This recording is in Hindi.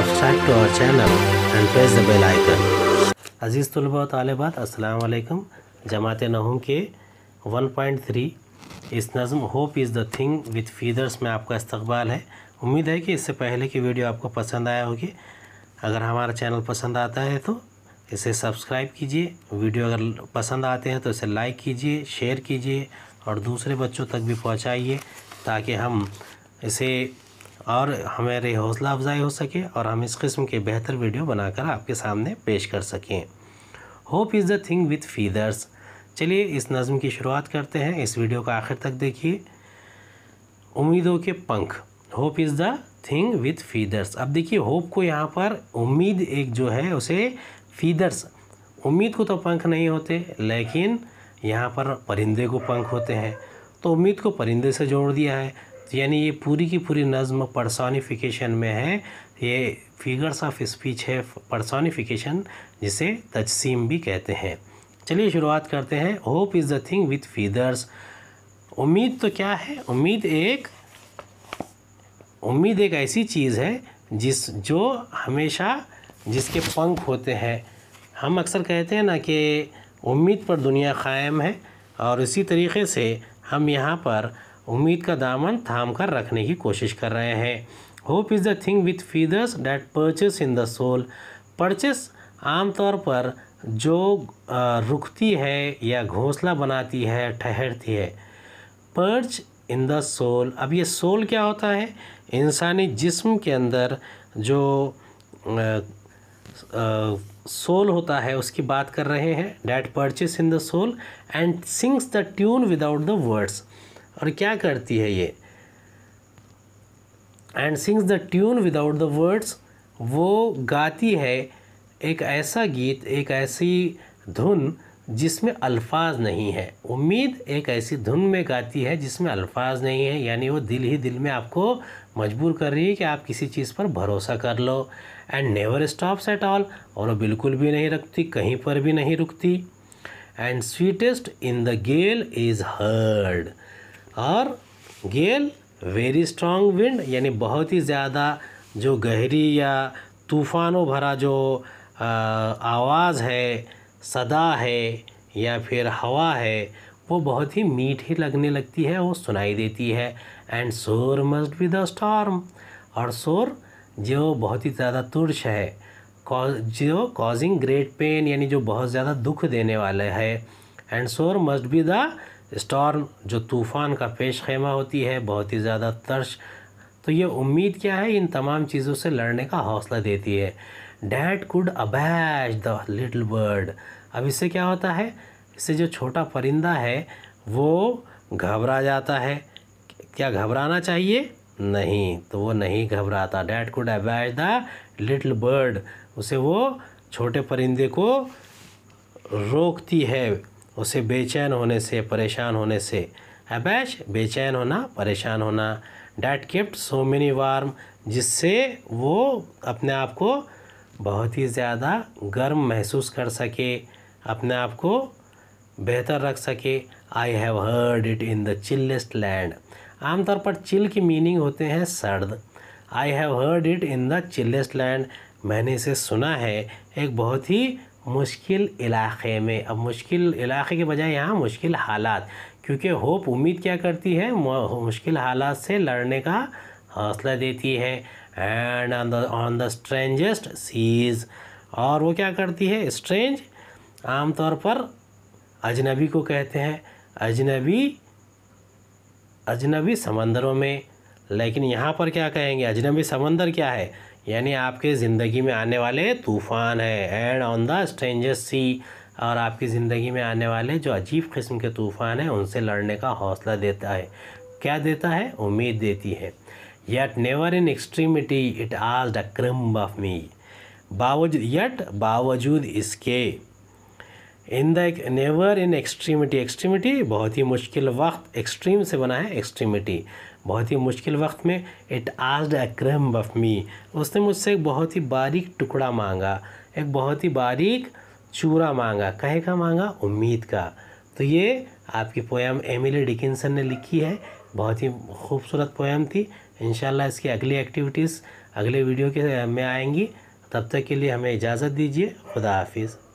subscribe to our channel and press the bell icon अजीज़ तलबा तालबात असलकम जमात नहम के 1.3 इस नज़म hope is the thing with feathers में आपका इस्तकबाल है उम्मीद है कि इससे पहले की वीडियो आपको पसंद आया होगी अगर हमारा चैनल पसंद आता है तो इसे सब्सक्राइब कीजिए वीडियो अगर पसंद आते हैं तो इसे लाइक कीजिए शेयर कीजिए और दूसरे बच्चों तक भी पहुँचाइए ताकि हम इसे और हमारे हौसला अफजाई हो सके और हम इस किस्म के बेहतर वीडियो बनाकर आपके सामने पेश कर सकें hope is the thing with feathers चलिए इस नज़म की शुरुआत करते हैं इस वीडियो का आखिर तक देखिए उम्मीदों के पंख hope is the thing with feathers अब देखिए होप को यहाँ पर उम्मीद एक जो है उसे फीदर्स उम्मीद को तो पंख नहीं होते लेकिन यहाँ पर परिंदे को पंख होते हैं तो उम्मीद को परिंदे से जोड़ दिया है यानी ये पूरी की पूरी नज़म पर्सोनीफिकेशन में है ये फिगर्स ऑफ स्पीच है पर्सोनीफिकेशन जिसे तजसीम भी कहते हैं चलिए शुरुआत करते हैं hope is the thing with feathers उम्मीद तो क्या है उम्मीद एक उम्मीद एक ऐसी चीज़ है जिस जो हमेशा जिसके पंख होते हैं हम अक्सर कहते हैं ना कि उम्मीद पर दुनिया कायम है और इसी तरीके से हम यहाँ पर उम्मीद का दामन थाम कर रखने की कोशिश कर रहे हैं hope is the thing with feathers that perches in the soul perches आमतौर पर जो रुकती है या घोंसला बनाती है ठहरती है पर्च इन द सोल अब ये सोल क्या होता है इंसानी जिस्म के अंदर जो आ, आ, सोल होता है उसकी बात कर रहे हैं that perches in the soul and sings the tune without the words और क्या करती है ये and sings the tune without the words वो गाती है एक ऐसा गीत एक ऐसी धुन जिसमें अल्फाज नहीं है उम्मीद एक ऐसी धुन में गाती है जिसमें अल्फाज नहीं है यानी वो दिल ही दिल में आपको मजबूर कर रही है कि आप किसी चीज़ पर भरोसा कर लो and never stops at all और वो बिल्कुल भी नहीं रखती कहीं पर भी नहीं रुकती and sweetest in the gale is heard और गेल वेरी स्ट्रॉन्ग विंड यानी बहुत ही ज़्यादा जो गहरी या तूफ़ानों भरा जो आवाज़ है सदा है या फिर हवा है वो बहुत ही मीठी लगने लगती है वो सुनाई देती है एंड शोर मस्ट बी द स्टॉर्म और शोर जो बहुत ही ज़्यादा तुर्श है जो कॉजिंग ग्रेट पेन यानी जो बहुत ज़्यादा दुख देने वाला है एंड शोर मस्ट बी द स्टॉर्म जो तूफ़ान का पेश खेमा होती है बहुत ही ज़्यादा तर्श तो ये उम्मीद क्या है इन तमाम चीज़ों से लड़ने का हौसला देती है that could abash the little bird अब इससे क्या होता है इससे जो छोटा परिंदा है वो घबरा जाता है क्या घबराना चाहिए नहीं तो वो नहीं घबराता that could abash the little bird उसे वो छोटे परिंदे को रोकती है उसे बेचैन होने से परेशान होने से अबैश बेचैन होना परेशान होना that kept so many warm जिससे वो अपने आप को बहुत ही ज़्यादा गर्म महसूस कर सके अपने आप को बेहतर रख सके I have heard it in the chillest land आमतौर पर चिल की मीनिंग होते हैं सर्द I have heard it in the chillest land मैंने इसे सुना है एक बहुत ही मुश्किल इलाक़े में अब मुश्किल इलाक़े के बजाय यहाँ मुश्किल हालात क्योंकि होप उम्मीद क्या करती है मुश्किल हालात से लड़ने का हौसला देती है and on the on the strangest seas और वो क्या करती है स्ट्रेंज आमतौर पर अजनबी को कहते हैं अजनबी अजनबी समंदरों में लेकिन यहाँ पर क्या कहेंगे अजनबी समंदर क्या है यानी आपके ज़िंदगी में आने वाले तूफ़ान है and on the stranger sea और आपकी ज़िंदगी में आने वाले जो अजीब किस्म के तूफ़ान हैं उनसे लड़ने का हौसला देता है क्या देता है उम्मीद देती है yet never in extremity it आज द क्रम ऑफ मी बावजूद यट बावजूद इसके in the never in extremity extremity बहुत ही मुश्किल वक्त एक्सट्रीम से बना है एक्सट्रीमिटी बहुत ही मुश्किल वक्त में इट आज अ क्रम ऑफ मी उसने मुझसे एक बहुत ही बारीक टुकड़ा मांगा एक बहुत ही बारीक चूरा मांगा कहे का मांगा उम्मीद का तो ये आपकी पोएम एमिली डिकिनसन ने लिखी है बहुत ही खूबसूरत पोएम थी इन इसकी अगली एक्टिविटीज़ अगले वीडियो के में आएंगी तब तक के लिए हमें इजाज़त दीजिए खुदा हाफिज़